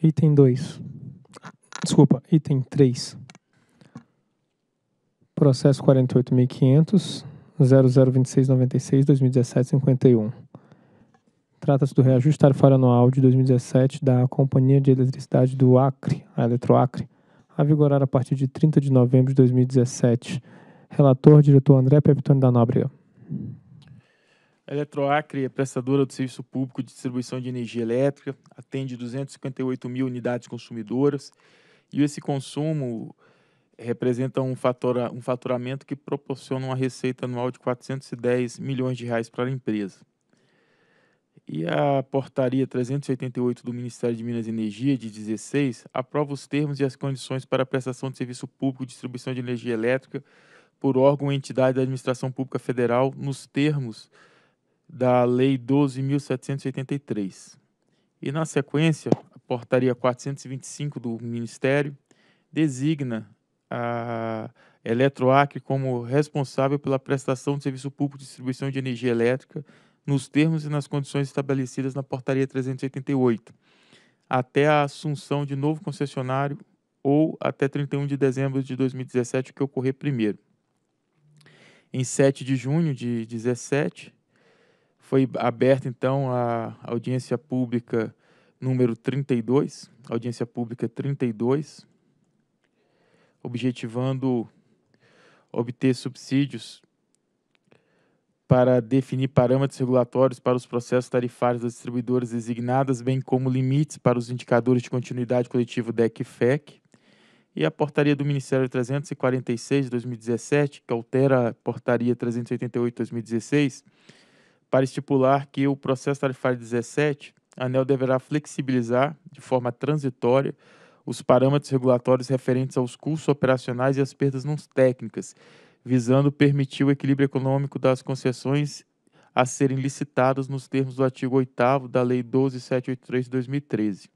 Item 2. Desculpa, item 3. Processo 48.500.002696.2017.51. Trata-se do reajuste tarifário anual de 2017 da Companhia de Eletricidade do Acre, a Eletroacre, a vigorar a partir de 30 de novembro de 2017. Relator, diretor André Pepitone da Nóbrega. A Eletroacre é prestadora do serviço público de distribuição de energia elétrica, atende 258 mil unidades consumidoras e esse consumo representa um, fatura, um faturamento que proporciona uma receita anual de 410 milhões de reais para a empresa. E a portaria 388 do Ministério de Minas e Energia, de 16, aprova os termos e as condições para a prestação de serviço público de distribuição de energia elétrica por órgão ou entidade da administração pública federal nos termos da Lei 12.783. E, na sequência, a Portaria 425 do Ministério designa a Eletroacre como responsável pela prestação do serviço público de distribuição de energia elétrica nos termos e nas condições estabelecidas na Portaria 388, até a assunção de novo concessionário ou até 31 de dezembro de 2017, o que ocorrer primeiro. Em 7 de junho de 17, foi aberta, então, a audiência pública número 32, audiência pública 32, objetivando obter subsídios para definir parâmetros regulatórios para os processos tarifários das distribuidoras designadas, bem como limites para os indicadores de continuidade coletiva DEC-FEC, e a portaria do Ministério 346 de 2017, que altera a portaria 388 de 2016, para estipular que o processo tarifário 17, a ANEL deverá flexibilizar, de forma transitória, os parâmetros regulatórios referentes aos custos operacionais e às perdas não técnicas, visando permitir o equilíbrio econômico das concessões a serem licitadas nos termos do artigo 8 da Lei 12783 de 2013.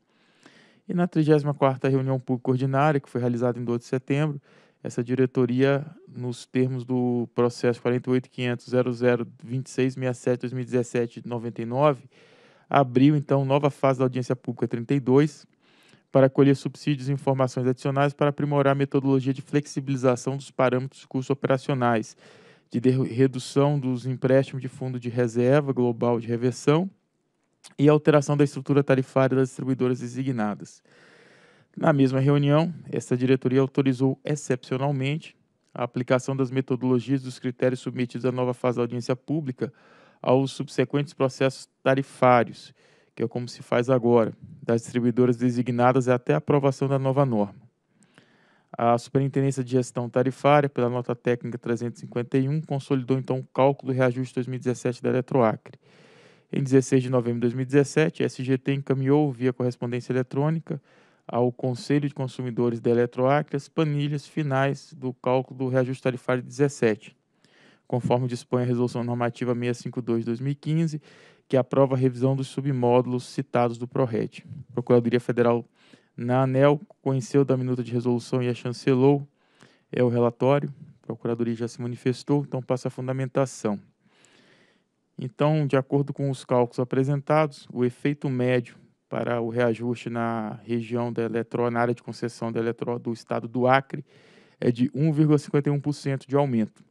E na 34ª reunião pública ordinária, que foi realizada em 12 de setembro, essa diretoria, nos termos do processo 48500002667201799 99 abriu então nova fase da audiência pública 32 para colher subsídios e informações adicionais para aprimorar a metodologia de flexibilização dos parâmetros de custos operacionais, de redução dos empréstimos de fundo de reserva global de reversão e alteração da estrutura tarifária das distribuidoras designadas. Na mesma reunião, esta diretoria autorizou excepcionalmente a aplicação das metodologias dos critérios submetidos à nova fase da audiência pública aos subsequentes processos tarifários, que é como se faz agora, das distribuidoras designadas até a aprovação da nova norma. A Superintendência de Gestão Tarifária, pela nota técnica 351, consolidou então o cálculo do reajuste 2017 da Eletroacre. Em 16 de novembro de 2017, a SGT encaminhou via correspondência eletrônica ao Conselho de Consumidores da Eletroacre as planilhas finais do cálculo do reajuste tarifário 17, conforme dispõe a Resolução Normativa 652-2015, que aprova a revisão dos submódulos citados do PRORET. Procuradoria Federal na ANEL conheceu da minuta de resolução e a chancelou é o relatório. A Procuradoria já se manifestou, então passa a fundamentação. Então, de acordo com os cálculos apresentados, o efeito médio para o reajuste na região da eletro, na área de concessão da eletro do estado do Acre, é de 1,51% de aumento.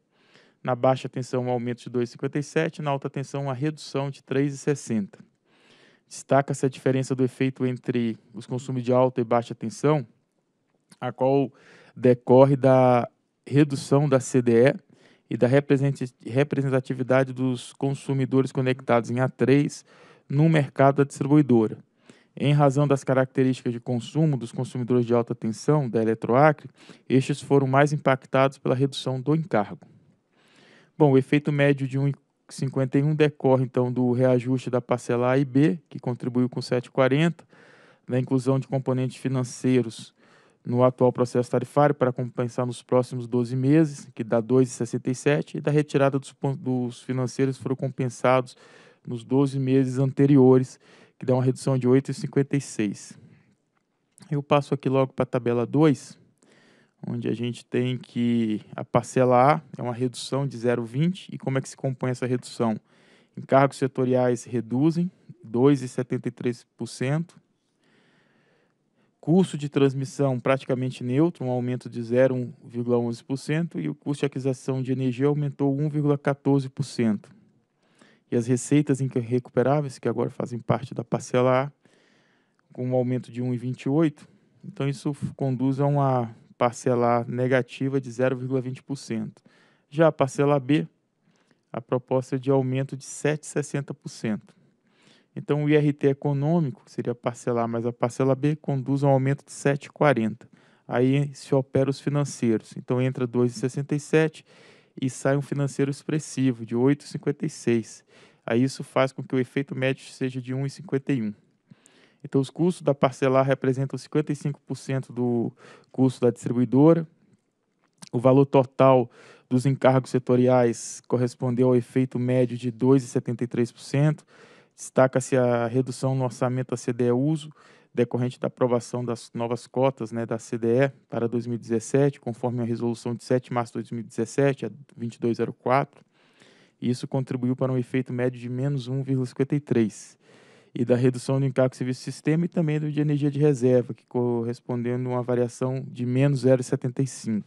Na baixa tensão, um aumento de 2,57%, na alta tensão, uma redução de 3,60%. Destaca-se a diferença do efeito entre os consumos de alta e baixa tensão, a qual decorre da redução da CDE e da representatividade dos consumidores conectados em A3 no mercado da distribuidora. Em razão das características de consumo dos consumidores de alta tensão da Eletroacre, estes foram mais impactados pela redução do encargo. Bom, o efeito médio de 1,51 decorre então do reajuste da parcela A e B, que contribuiu com 7,40, da inclusão de componentes financeiros no atual processo tarifário para compensar nos próximos 12 meses, que dá 2,67, e da retirada dos, dos financeiros foram compensados nos 12 meses anteriores, que dá uma redução de 8,56. Eu passo aqui logo para a tabela 2, onde a gente tem que a parcela A é uma redução de 0,20 e como é que se compõe essa redução? Encargos setoriais reduzem 2,73%. Custo de transmissão praticamente neutro, um aumento de 0,11%, e o custo de aquisição de energia aumentou 1,14% e as receitas recuperáveis, que agora fazem parte da parcela A, com um aumento de 1,28%. Então, isso conduz a uma parcela A negativa de 0,20%. Já a parcela B, a proposta é de aumento de 7,60%. Então, o IRT econômico, que seria a parcela A mais a parcela B, conduz a um aumento de 7,40%. Aí se opera os financeiros. Então, entra 2,67% e sai um financeiro expressivo, de 8,56. Aí isso faz com que o efeito médio seja de 1,51. Então, os custos da parcelar representam 55% do custo da distribuidora. O valor total dos encargos setoriais correspondeu ao efeito médio de 2,73%. Destaca-se a redução no orçamento a CDE uso, decorrente da aprovação das novas cotas né, da CDE para 2017, conforme a resolução de 7 de março de 2017, a 2204, isso contribuiu para um efeito médio de menos 1,53, e da redução do encargo de serviço sistema e também do de energia de reserva, que correspondendo a uma variação de menos 0,75.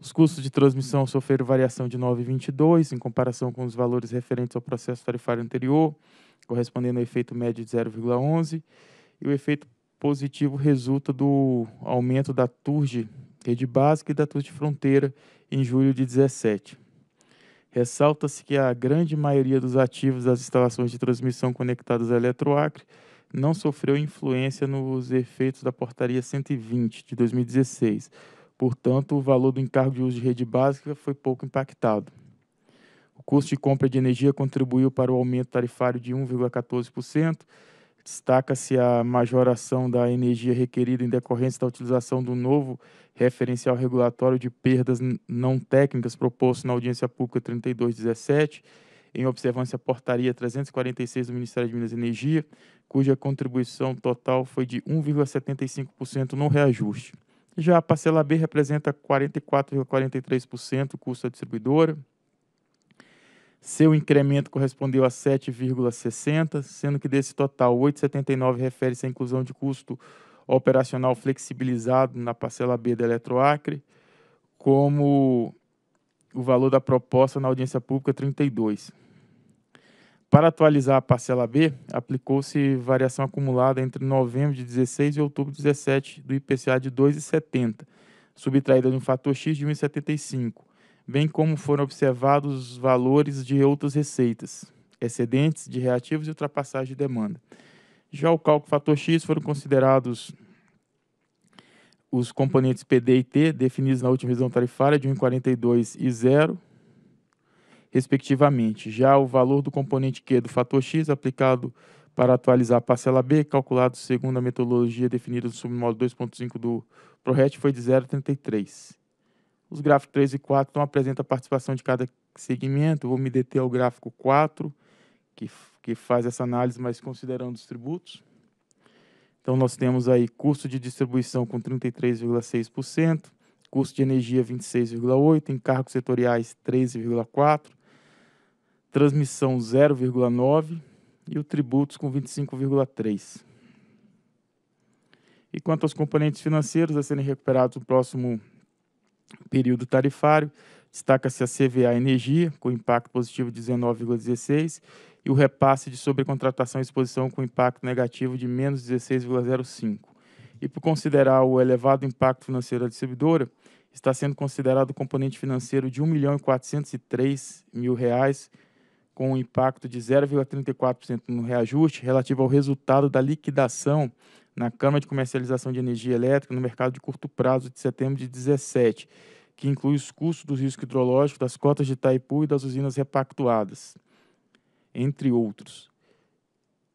Os custos de transmissão sofreram variação de 9,22 em comparação com os valores referentes ao processo tarifário anterior, correspondendo a efeito médio de 0,11 e o efeito positivo resulta do aumento da TURG, rede básica, e da TURG fronteira, em julho de 17. Ressalta-se que a grande maioria dos ativos das instalações de transmissão conectadas a Eletroacre não sofreu influência nos efeitos da Portaria 120 de 2016. Portanto, o valor do encargo de uso de rede básica foi pouco impactado. O custo de compra de energia contribuiu para o aumento tarifário de 1,14%, Destaca-se a majoração da energia requerida em decorrência da utilização do novo referencial regulatório de perdas não técnicas proposto na audiência pública 3217, em observância à portaria 346 do Ministério de Minas e Energia, cuja contribuição total foi de 1,75% no reajuste. Já a parcela B representa 44,43% custo da distribuidora, seu incremento correspondeu a 7,60, sendo que desse total, 8,79 refere-se à inclusão de custo operacional flexibilizado na parcela B da Eletroacre, como o valor da proposta na audiência pública 32. Para atualizar a parcela B, aplicou-se variação acumulada entre novembro de 16 e outubro de 17 do IPCA de 2,70, subtraída de um fator X de 1,75 bem como foram observados os valores de outras receitas, excedentes de reativos e ultrapassagem de demanda. Já o cálculo fator X foram considerados os componentes PD e T definidos na última revisão tarifária de 1,42 e 0, respectivamente. Já o valor do componente Q do fator X aplicado para atualizar a parcela B, calculado segundo a metodologia definida no submódulo 2.5 do ProRet, foi de 0,33. Os gráficos 3 e 4 então, apresentam a participação de cada segmento. Vou me deter ao gráfico 4, que, que faz essa análise, mas considerando os tributos. Então, nós temos aí custo de distribuição com 33,6%, custo de energia 26,8%, encargos setoriais 13,4%, transmissão 0,9% e o tributos com 25,3%. E quanto aos componentes financeiros a serem recuperados no próximo período tarifário, destaca-se a CVA Energia, com impacto positivo de 19,16%, e o repasse de sobrecontratação e exposição com impacto negativo de menos 16,05%. E por considerar o elevado impacto financeiro da distribuidora, está sendo considerado o componente financeiro de R$ 1.403.000,00, mil, reais, com um impacto de 0,34% no reajuste relativo ao resultado da liquidação na Câmara de Comercialização de Energia Elétrica no mercado de curto prazo de setembro de 2017 que inclui os custos do risco hidrológico das cotas de Itaipu e das usinas repactuadas, entre outros.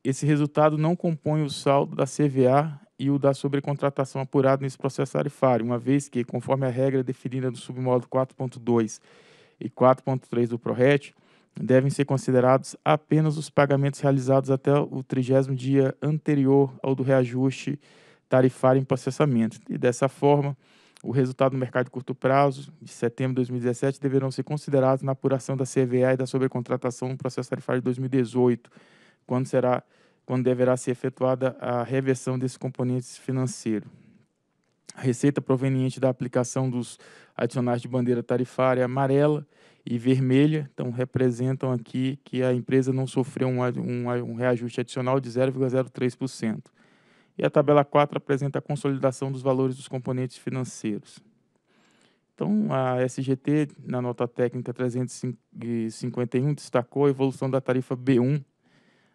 Esse resultado não compõe o saldo da CVA e o da sobrecontratação apurado nesse processo tarifário, uma vez que, conforme a regra definida no submódulo 4.2 e 4.3 do PRORET, devem ser considerados apenas os pagamentos realizados até o trigésimo dia anterior ao do reajuste tarifário em processamento. E dessa forma, o resultado no mercado de curto prazo, de setembro de 2017, deverão ser considerados na apuração da CVA e da sobrecontratação no processo tarifário de 2018, quando, será, quando deverá ser efetuada a reversão desses componentes financeiros. A receita proveniente da aplicação dos adicionais de bandeira tarifária amarela e vermelha, então representam aqui que a empresa não sofreu um, um, um reajuste adicional de 0,03%. E a tabela 4 apresenta a consolidação dos valores dos componentes financeiros. Então, a SGT, na nota técnica 351, destacou a evolução da tarifa B1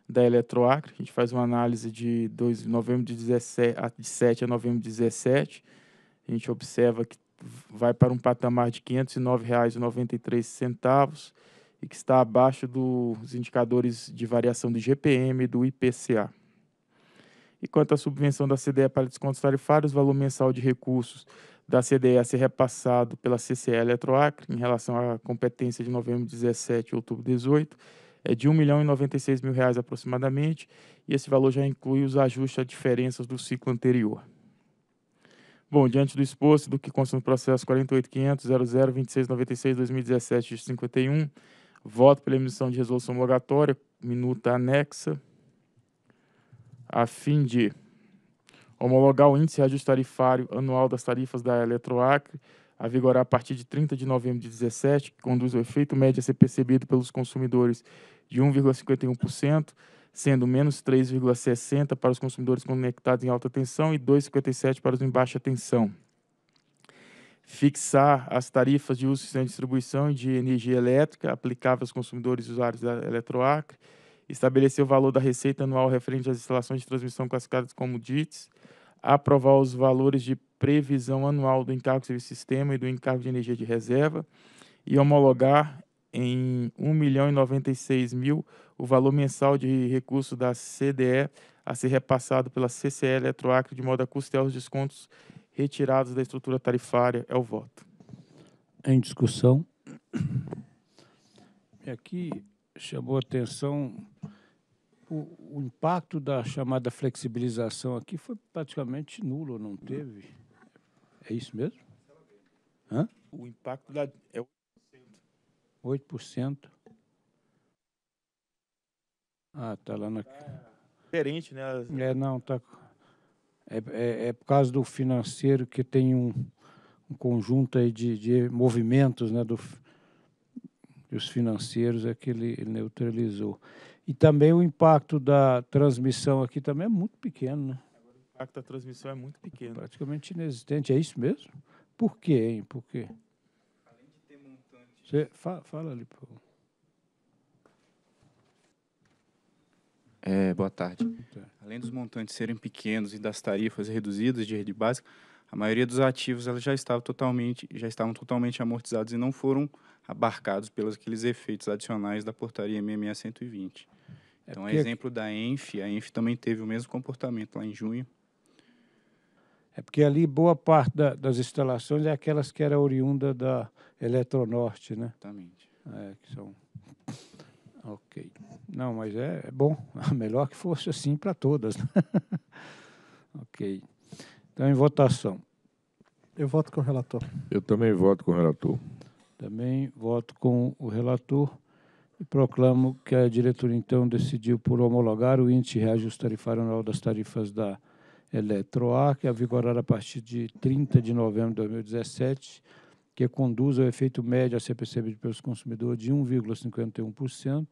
da Eletroacre. A gente faz uma análise de 2, novembro de, 17, ah, de 7 a novembro de 17. A gente observa que vai para um patamar de R$ 509,93 e que está abaixo dos indicadores de variação do GPM e do IPCA. E quanto à subvenção da CDE para descontos tarifários, o valor mensal de recursos da CDE a ser repassado pela CCE Eletroacre em relação à competência de novembro 17 e outubro 18 é de R$ 1 milhão e 96 mil reais aproximadamente, e esse valor já inclui os ajustes a diferenças do ciclo anterior. Bom, diante do exposto do que consta no processo 48.500.00.2696.2017 de 51, voto pela emissão de resolução homologatória, minuta anexa, a fim de homologar o índice de ajuste tarifário anual das tarifas da Eletroacre, a vigorar a partir de 30 de novembro de 17, que conduz o efeito médio a ser percebido pelos consumidores de 1,51%, sendo menos 3,60% para os consumidores conectados em alta tensão e 2,57% para os em baixa tensão. Fixar as tarifas de uso e distribuição de energia elétrica aplicáveis aos consumidores e usuários da Eletroacre, estabelecer o valor da receita anual referente às instalações de transmissão classificadas como DITs, aprovar os valores de previsão anual do encargo de serviço sistema e do encargo de energia de reserva e homologar em 1.096.000 milhão e mil o valor mensal de recurso da CDE a ser repassado pela CCE Eletroacre de modo a custear os descontos retirados da estrutura tarifária. É o voto. Em discussão. Aqui é chamou atenção o, o, impacto da chamada flexibilização aqui foi praticamente nulo, não teve. É isso mesmo? Hã? O impacto da, é 8%. 8%. Ah, tá lá na. Tá diferente, né? As... É, não, tá. É, é, é, por causa do financeiro que tem um, um conjunto aí de, de movimentos, né? Do, os financeiros é que ele, neutralizou. E também o impacto da transmissão aqui também é muito pequeno, né? O impacto da transmissão é muito pequeno. Praticamente inexistente, é isso mesmo? Por quê, hein? Por quê? Além de ter montante... Você, fala, fala ali, por favor. É, boa tarde. Além dos montantes serem pequenos e das tarifas reduzidas de rede básica, a maioria dos ativos elas já estavam totalmente já estavam totalmente amortizados e não foram abarcados pelos aqueles efeitos adicionais da portaria MMA 120. É então, é exemplo da Enf, a Enf também teve o mesmo comportamento lá em junho. É porque ali boa parte da, das instalações é aquelas que era oriunda da Eletronorte, né? Exatamente. É, que são Ok. Não, mas é, é bom. Melhor que fosse assim para todas. Né? ok. Então, em votação. Eu voto com o relator. Eu também voto com o relator. Também voto com o relator e proclamo que a diretoria, então, decidiu por homologar o índice de reajuste tarifário anual das tarifas da Eletroar, que é vigorada a partir de 30 de novembro de 2017, que conduz ao efeito médio a ser percebido pelos consumidores de 1,51%,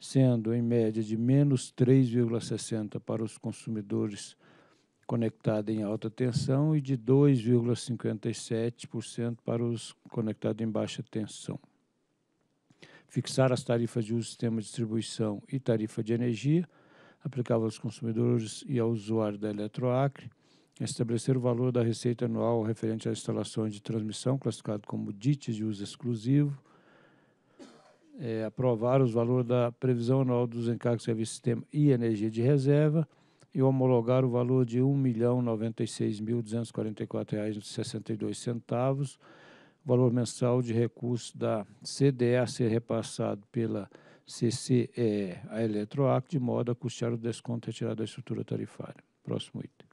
sendo, em média, de menos 3,60% para os consumidores conectada em alta tensão e de 2,57% para os conectados em baixa tensão. Fixar as tarifas de uso do sistema de distribuição e tarifa de energia, aplicável aos consumidores e ao usuário da Eletroacre, estabelecer o valor da receita anual referente às instalações de transmissão, classificado como DITES de uso exclusivo, é, aprovar os valores da previsão anual dos encargos de serviço sistema e energia de reserva, e homologar o valor de R$ 1.096.244,62, valor mensal de recurso da CDE a ser repassado pela CCE a Eletroac, de modo a custear o desconto retirado da estrutura tarifária. Próximo item.